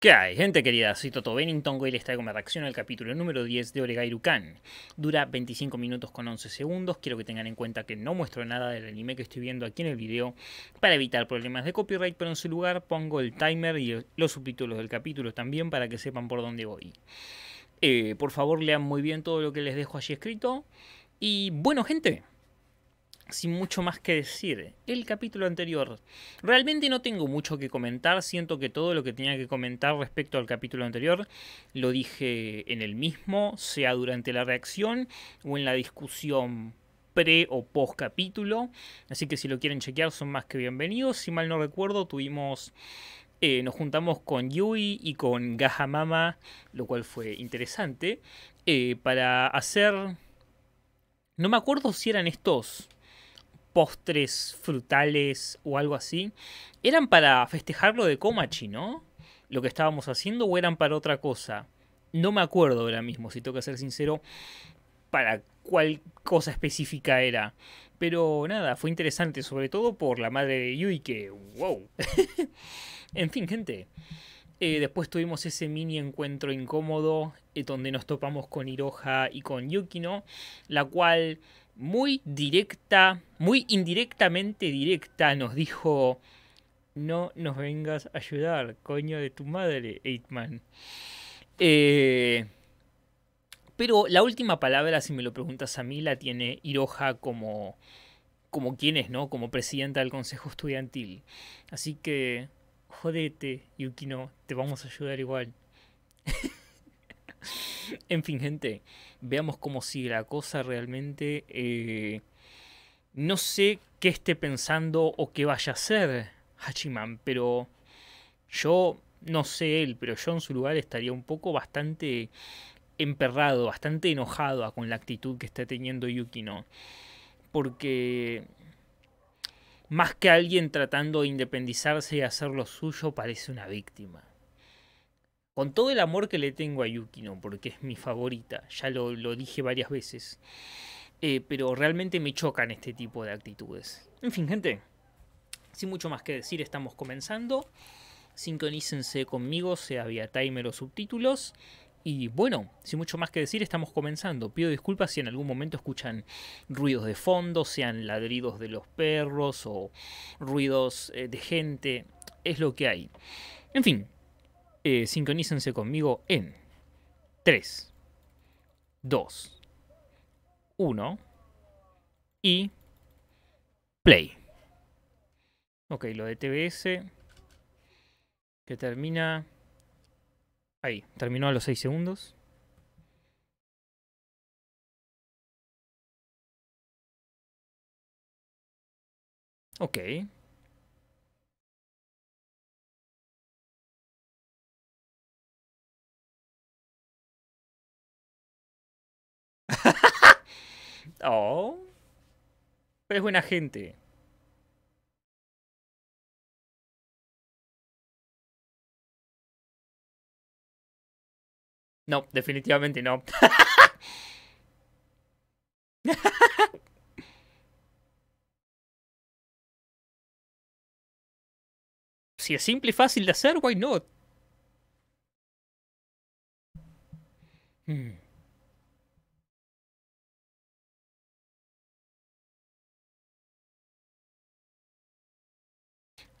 ¿Qué hay, gente querida? Soy Toto Bennington y les traigo mi reacción al capítulo número 10 de Oregairukan. Dura 25 minutos con 11 segundos, quiero que tengan en cuenta que no muestro nada del anime que estoy viendo aquí en el video para evitar problemas de copyright, pero en su lugar pongo el timer y los subtítulos del capítulo también para que sepan por dónde voy. Eh, por favor lean muy bien todo lo que les dejo allí escrito y bueno gente, sin mucho más que decir. El capítulo anterior. Realmente no tengo mucho que comentar, siento que todo lo que tenía que comentar respecto al capítulo anterior lo dije en el mismo, sea durante la reacción o en la discusión pre o post capítulo. Así que si lo quieren chequear son más que bienvenidos. Si mal no recuerdo, tuvimos... Eh, nos juntamos con Yui y con Gahamama, lo cual fue interesante, eh, para hacer... No me acuerdo si eran estos postres frutales o algo así, eran para festejarlo de Comachi, ¿no? Lo que estábamos haciendo o eran para otra cosa. No me acuerdo ahora mismo, si tengo que ser sincero, para cuál cosa específica era. Pero nada, fue interesante, sobre todo por la madre de Yui, que wow. en fin, gente. Eh, después tuvimos ese mini encuentro incómodo eh, donde nos topamos con Hiroha y con Yukino, la cual muy directa, muy indirectamente directa, nos dijo, no nos vengas a ayudar, coño de tu madre, Eightman. Eh, pero la última palabra, si me lo preguntas a mí, la tiene Hiroha como, como quien es, ¿no? Como presidenta del Consejo Estudiantil. Así que, jodete, Yukino, te vamos a ayudar igual. en fin, gente, veamos cómo sigue la cosa realmente. Eh, no sé qué esté pensando o qué vaya a hacer Hachiman, pero yo no sé él, pero yo en su lugar estaría un poco bastante emperrado, bastante enojado con la actitud que está teniendo Yukino. Porque más que alguien tratando de independizarse y hacer lo suyo, parece una víctima con todo el amor que le tengo a Yukino, porque es mi favorita, ya lo, dije varias veces, eh, pero realmente me chocan este tipo de actitudes. En fin, gente, sin mucho más que decir, estamos comenzando. Sincronícense conmigo, sea vía timer o subtítulos. Y bueno, sin mucho más que decir, estamos comenzando. Pido disculpas si en algún momento escuchan ruidos de fondo, sean ladridos de los perros o ruidos eh, de gente. Es lo que hay. En fin, eh, sincronícense conmigo en 3, 2, 1 y play. Ok, lo de TBS que termina... Ahí, terminó a los 6 segundos. Ok. oh. Pero es buena gente. No, definitivamente no. si es simple y fácil de hacer, why not? Hmm.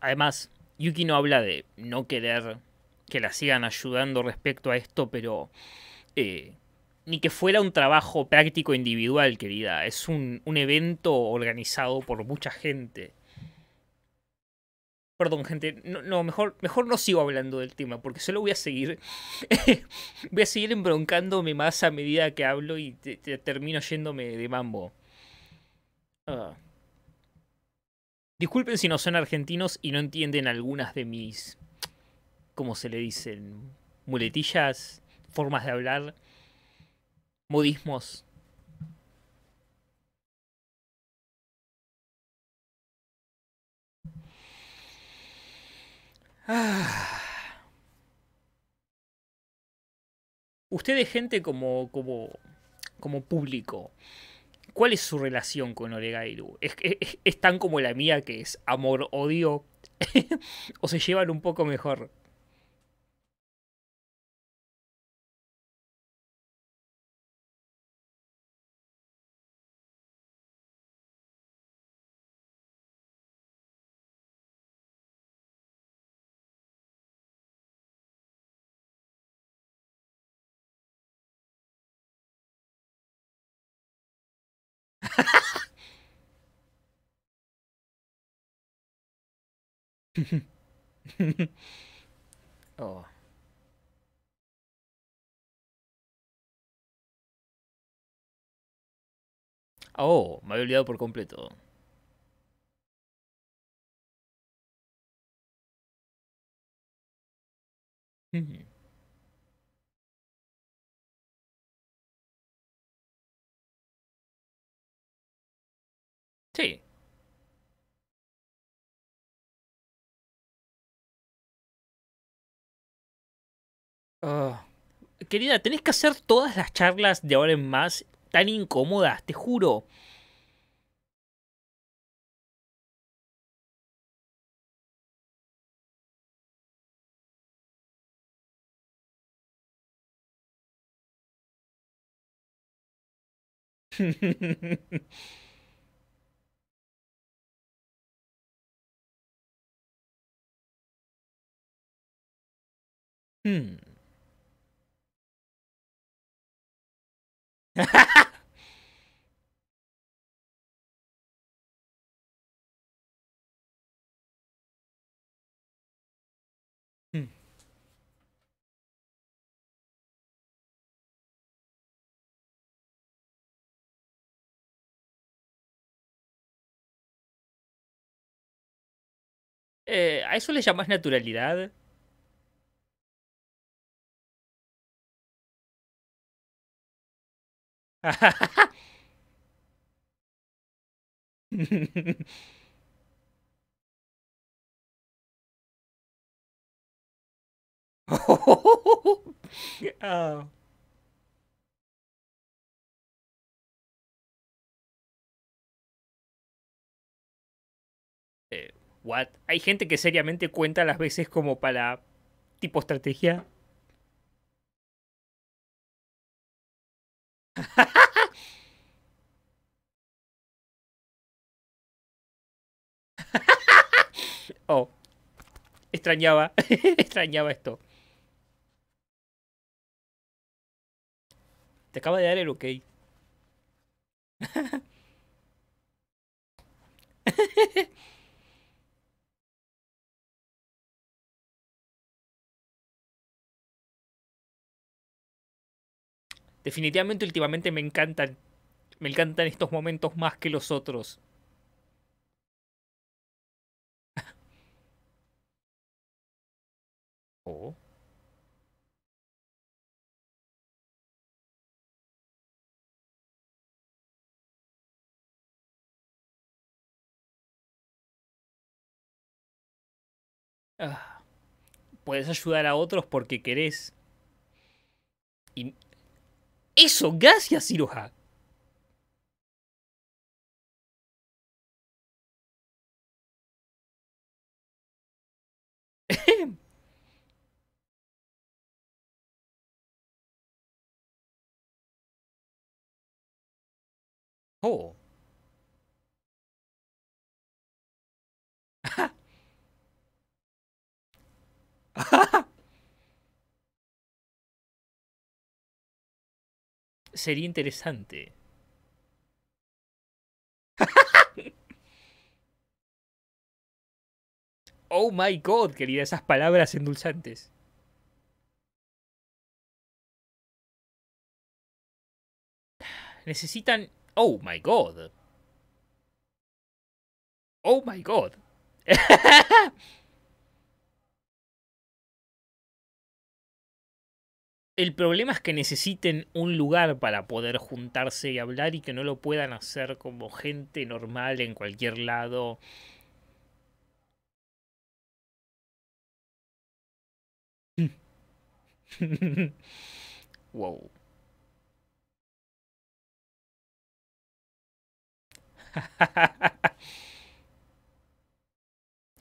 Además, Yuki no habla de no querer que la sigan ayudando respecto a esto, pero eh, ni que fuera un trabajo práctico individual, querida. Es un, un evento organizado por mucha gente. Perdón, gente. No, no, mejor, mejor no sigo hablando del tema, porque solo voy a seguir. voy a seguir embroncándome más a medida que hablo y termino yéndome de mambo. Ah. Disculpen si no son argentinos y no entienden algunas de mis, ¿cómo se le dicen? Muletillas, formas de hablar, modismos. Ah. Ustedes, gente, como, como, como público, ¿Cuál es su relación con Oregairu? ¿Es, es tan como la mía que es amor-odio? ¿O se llevan un poco mejor? oh. Oh, me había olvidado por completo. Sí. Ah. querida, tenés que hacer todas las charlas de ahora en más tan incómodas, te juro. Hmm. Eh, ¿A eso le llamas naturalidad? Eh, what? Hay gente que seriamente cuenta las veces como para tipo estrategia. oh, extrañaba, extrañaba esto. Te acaba de dar el ok. Definitivamente últimamente me encantan. Me encantan estos momentos más que los otros. Oh. Ah, puedes ayudar a otros porque querés. Y, eso, gracias, Cirujá. oh. sería interesante. oh my god, querida, esas palabras endulzantes. Necesitan... Oh my god. Oh my god. El problema es que necesiten un lugar para poder juntarse y hablar y que no lo puedan hacer como gente normal en cualquier lado. wow.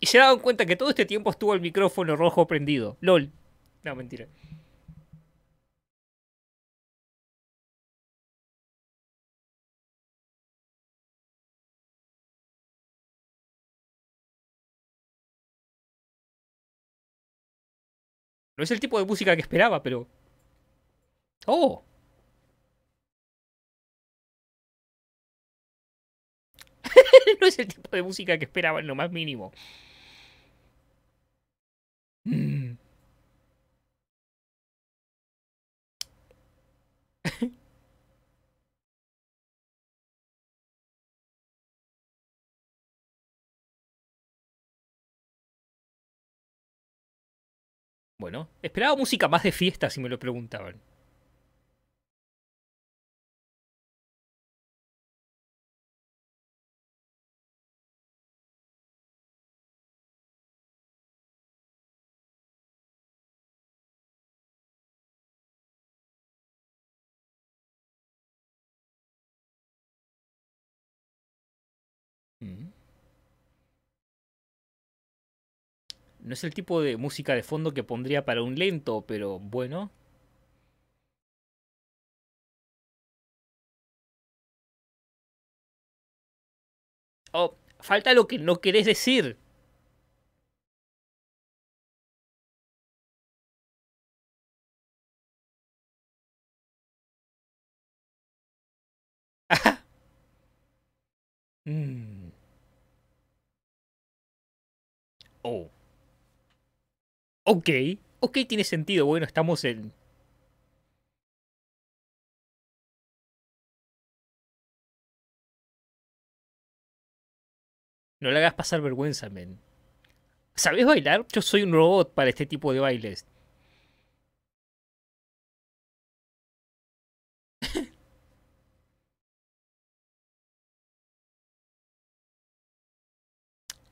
y se dado cuenta que todo este tiempo estuvo el micrófono rojo prendido. LOL. No, mentira. No es el tipo de música que esperaba, pero... ¡Oh! no es el tipo de música que esperaba en lo más mínimo. ¡Mmm! Bueno, esperaba música más de fiesta si me lo preguntaban. No es el tipo de música de fondo que pondría para un lento, pero bueno. Oh, falta lo que no querés decir. Mm. Oh. Ok, ok, tiene sentido. Bueno, estamos en. No le hagas pasar vergüenza, men. ¿Sabes bailar? Yo soy un robot para este tipo de bailes.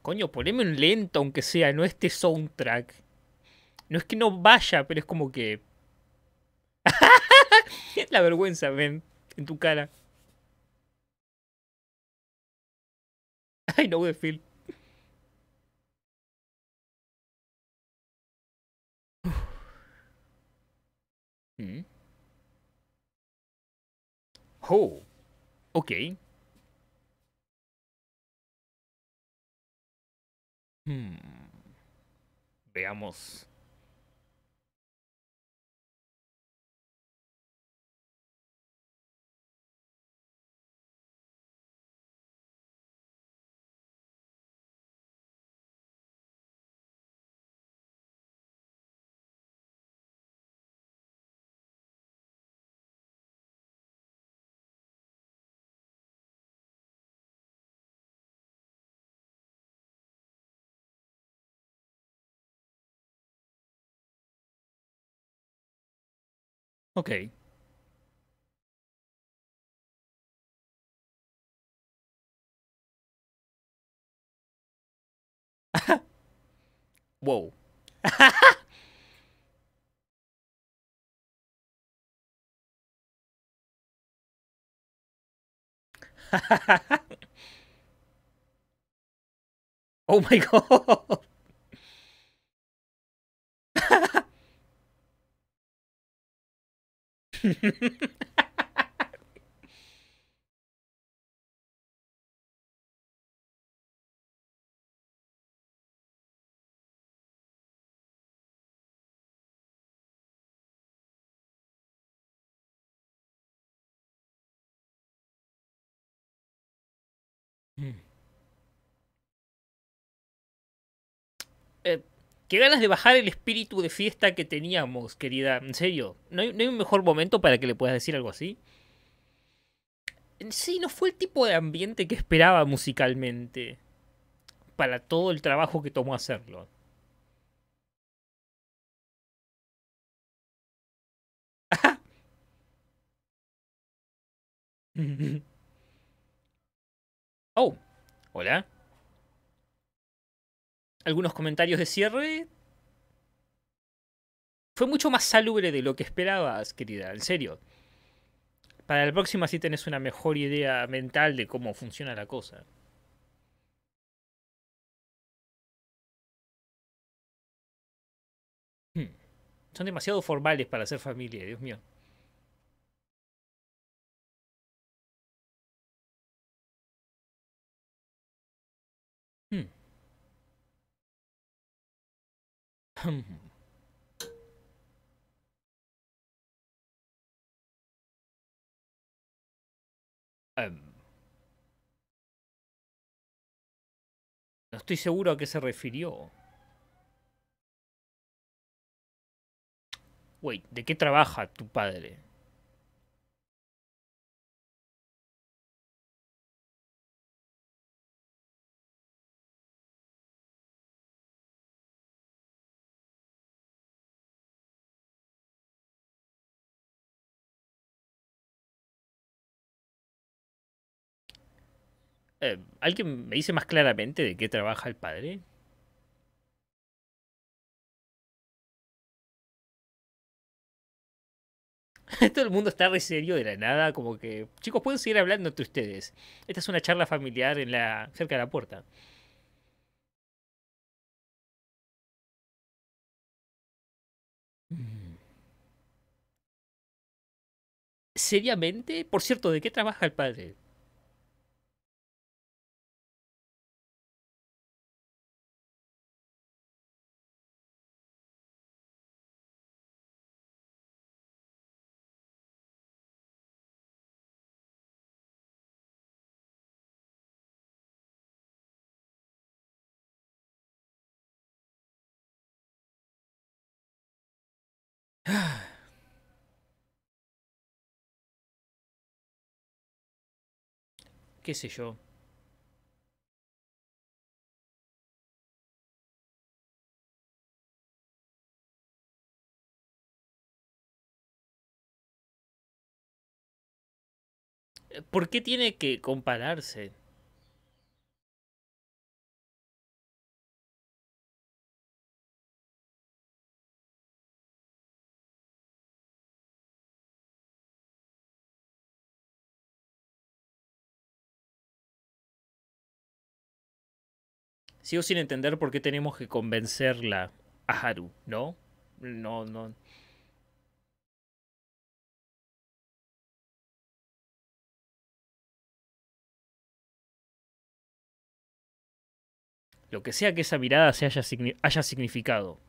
Coño, poneme un lento, aunque sea, no este soundtrack. No es que no vaya, pero es como que. la vergüenza, ven, en tu cara. Ay, no, the feel. Mm. Oh, okay hmm. Veamos. Okay. Whoa. oh my god. Hmm. it Qué ganas de bajar el espíritu de fiesta que teníamos, querida. En serio, ¿no hay, un mejor momento para que le puedas decir algo así? Sí, no fue el tipo de ambiente que esperaba musicalmente. Para todo el trabajo que tomó hacerlo. Ajá. oh, hola algunos comentarios de cierre. Fue mucho más salubre de lo que esperabas, querida, en serio. Para la próxima sí tenés una mejor idea mental de cómo funciona la cosa. Hmm. Son demasiado formales para ser familia, Dios mío. Em. No estoy seguro a qué se refirió. Wait, ¿de qué trabaja tu padre? Eh, ¿Alguien me dice más claramente de qué trabaja el padre? Todo el mundo está re serio de la nada, como que, chicos, pueden seguir hablando entre ustedes. Esta es una charla familiar en la cerca de la puerta. Mm. seriamente, por cierto, ¿de qué trabaja el padre? qué sé yo. ¿Por qué tiene que compararse? sigo sin entender por qué tenemos que convencerla a Haru, ¿no? No, no. Lo que sea que esa mirada se haya, haya significado.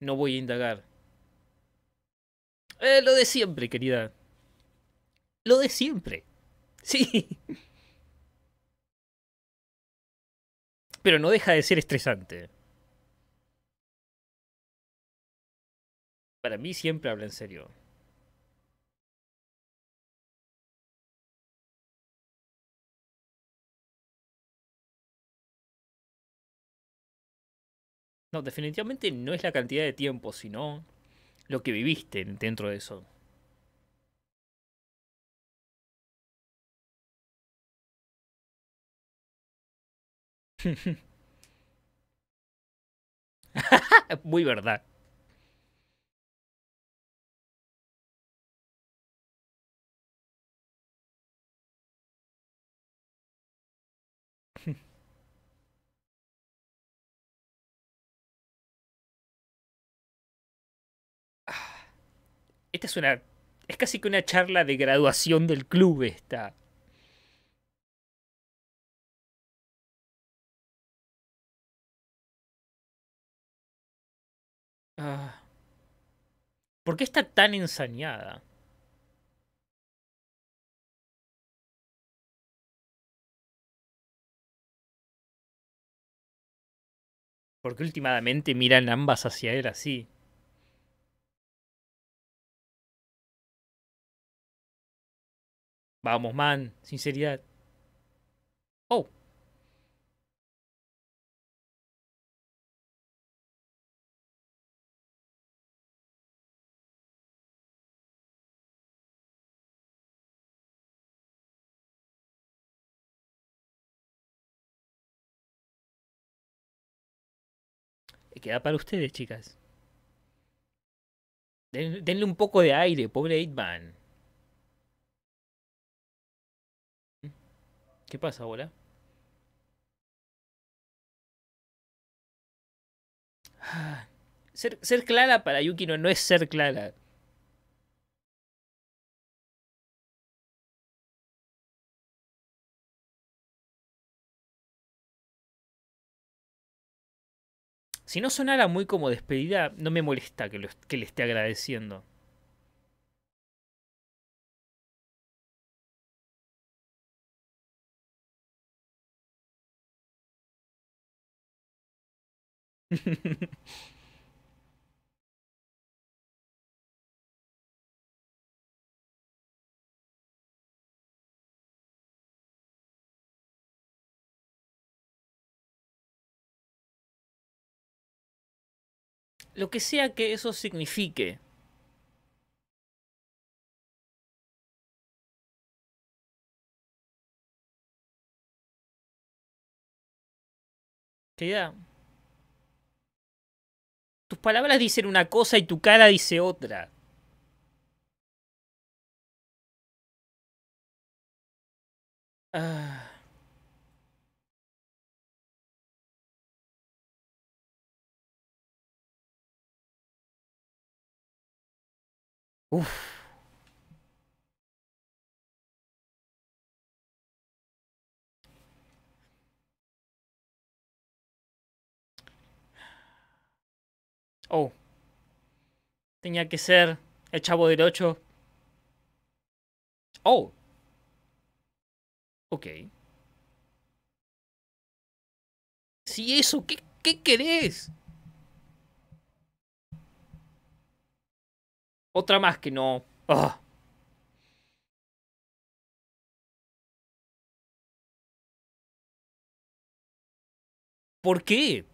No voy a indagar. Eh, lo de siempre, querida. Lo de siempre. Sí. pero no deja de ser estresante. Para mí siempre habla en serio. No, definitivamente no es la cantidad de tiempo, sino lo que viviste dentro de eso. Muy verdad. Esta es una. Es casi que una charla de graduación del club, esta. Ah. ¿Por qué está tan ensañada? Porque últimamente miran ambas hacia él así. Vamos, man, sinceridad. Oh. queda para ustedes, chicas. denle un poco de aire, pobre Hitman. ¿Qué pasa hola ah, Ser, ser, clara para Yukino no es ser clara. Si no sonara muy como despedida, no me molesta que, que le esté agradeciendo. lo que sea que eso signifique. ¿Qué Tus palabras dicen una cosa y tu cara dice otra. Ah. Oh. Tenía que ser el chavo del 8. Oh. Okay. Si eso, ¿qué, qué querés? Otra más que no. Ah. ¿Por qué?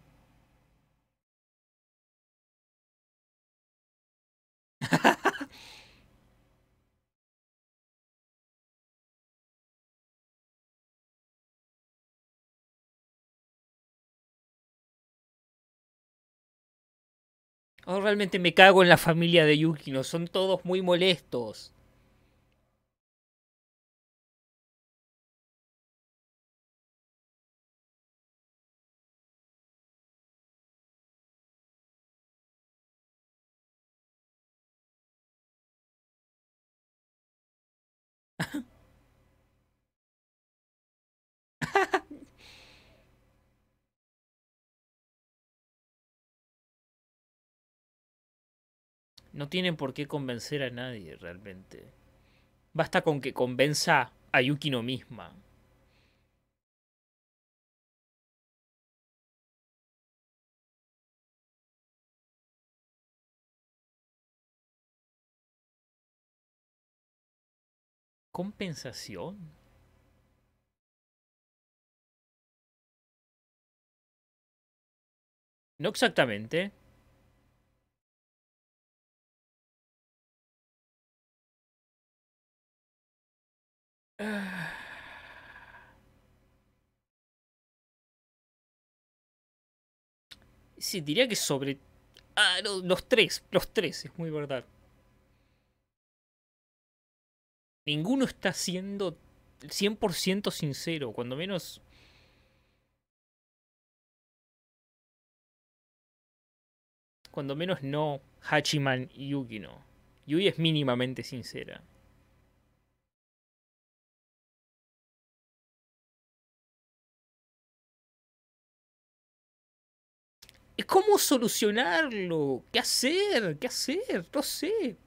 Oh, realmente me cago en la familia de Yukino, son todos muy molestos. No tienen por qué convencer a nadie realmente. Basta con que convenza a no misma. ¿Compensación? No exactamente. Sí, diría que sobre... Ah, los tres, los tres, es muy verdad. Ninguno está siendo 100% sincero, cuando menos... Cuando menos no Hachiman y Yukino. Yui es mínimamente sincera. ¿Cómo solucionarlo? ¿Qué hacer? ¿Qué hacer? No sé.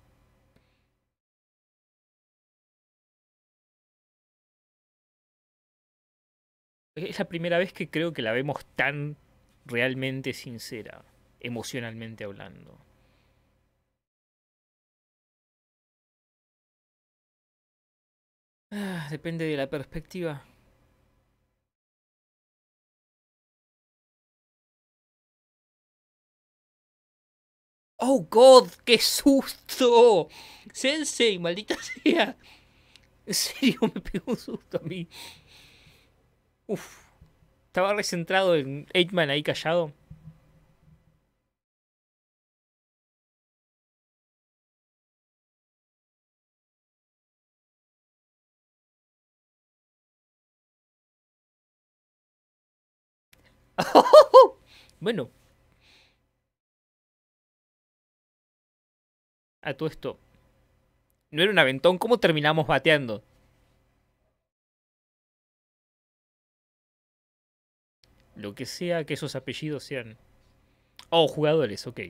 Es la primera vez que creo que la vemos tan realmente sincera, emocionalmente hablando. Ah, depende de la perspectiva. ¡Oh, God! ¡Qué susto! Sensei, maldita sea. En serio, me pegó un susto a mí. Uf. Estaba recentrado en Man ahí callado. bueno, a todo esto. No era un aventón, ¿cómo terminamos bateando? Lo que sea que esos apellidos sean. Oh, jugadores, ok.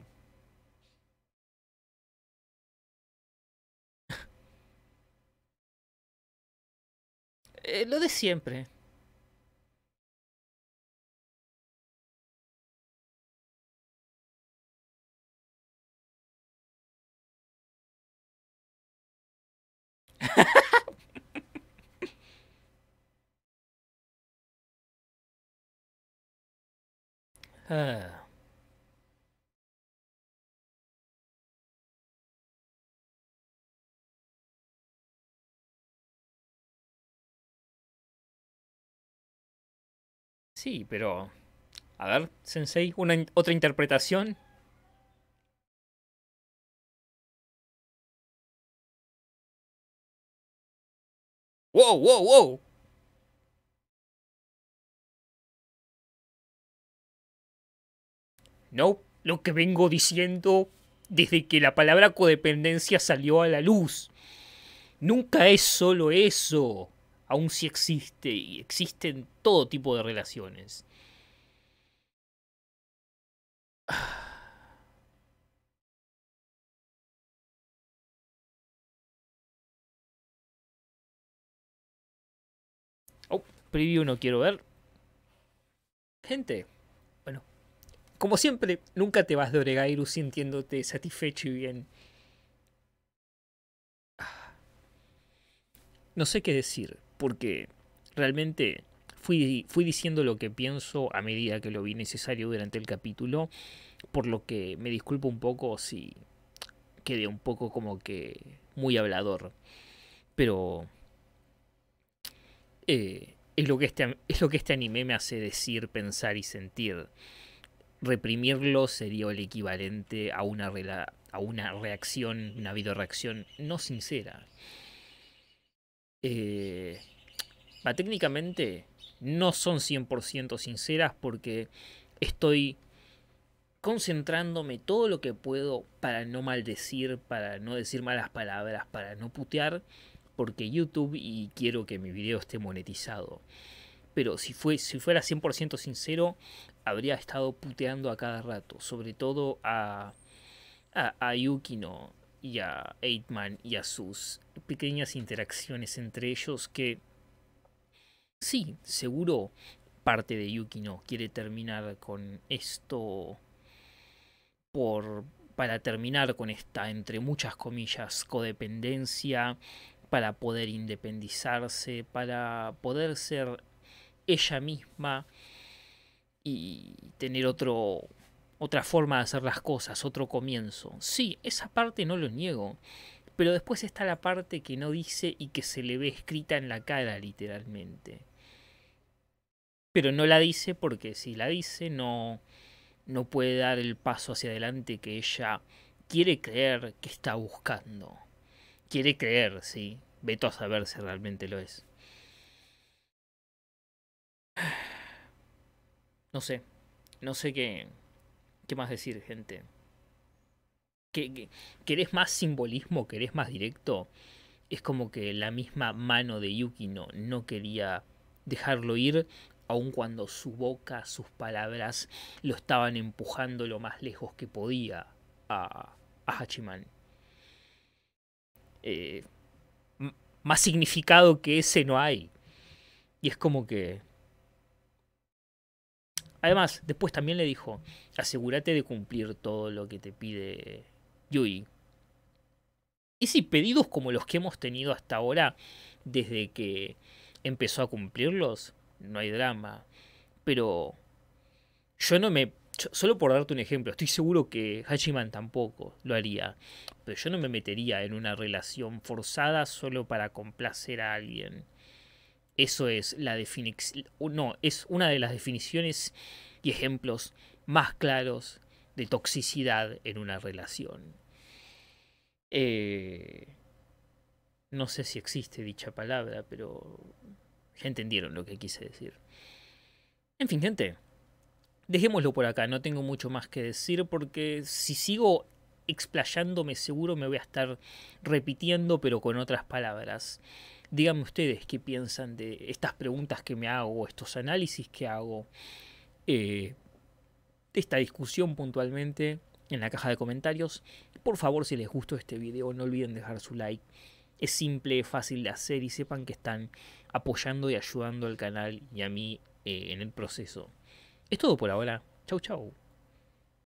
Eh, lo de siempre. Ah. Sí, pero... A ver, Sensei, una, otra interpretación. No, lo que vengo diciendo desde que la palabra codependencia salió a la luz. Nunca es solo eso, aun si existe y existen todo tipo de relaciones. Ah. preview no quiero ver. Gente, bueno, como siempre, nunca te vas de Oregairu sintiéndote satisfecho y bien. Ah, no sé qué decir, porque realmente fui, fui diciendo lo que pienso a medida que lo vi necesario durante el capítulo, por lo que me disculpo un poco si quedé un poco como que muy hablador. Pero... Eh, es lo que este, es lo que este anime me hace decir, pensar y sentir. Reprimirlo sería el equivalente a una, a una reacción, una videoreacción no sincera. Eh, técnicamente no son 100% sinceras porque estoy concentrándome todo lo que puedo para no maldecir, para no decir malas palabras, para no putear porque YouTube y quiero que mi video esté monetizado. Pero si, fue, si fuera 100% sincero, habría estado puteando a cada rato, sobre todo a, Yukino y a Eightman y a sus pequeñas interacciones entre ellos que... Sí, seguro parte de Yukino quiere terminar con esto por para terminar con esta entre muchas comillas codependencia para poder independizarse, para poder ser ella misma y tener otro, otra forma de hacer las cosas, otro comienzo. Sí, esa parte no lo niego, pero después está la parte que no dice y que se le ve escrita en la cara literalmente. Pero no la dice porque si la dice no, no puede dar el paso hacia adelante que ella quiere creer que está buscando quiere creer, sí. Veto a saber si realmente lo es. No sé. No sé qué. ¿Qué más decir, gente? querés más simbolismo? ¿Querés más directo? Es como que la misma mano de Yukino no quería dejarlo ir, aun cuando su boca, sus palabras lo estaban empujando lo más lejos que podía a, a Hachiman. Eh, más significado que ese no hay. Y es como que... Además, después también le dijo, asegúrate de cumplir todo lo que te pide Yui. Y si pedidos como los que hemos tenido hasta ahora, desde que empezó a cumplirlos, no hay drama. Pero yo no me solo por darte un ejemplo, estoy seguro que Hachiman tampoco lo haría, pero yo no me metería en una relación forzada solo para complacer a alguien. Eso es la definición, no, es una de las definiciones y ejemplos más claros de toxicidad en una relación. Eh, no sé si existe dicha palabra, pero ya entendieron lo que quise decir. En fin, gente, dejémoslo por acá, no tengo mucho más que decir porque si sigo explayándome seguro me voy a estar repitiendo pero con otras palabras. Díganme ustedes qué piensan de estas preguntas que me hago, estos análisis que hago, de eh, esta discusión puntualmente en la caja de comentarios. Por favor, si les gustó este video, no olviden dejar su like. Es simple, fácil de hacer y sepan que están apoyando y ayudando al canal y a mí eh, en el proceso. Es todo por ahora. Chau, chau.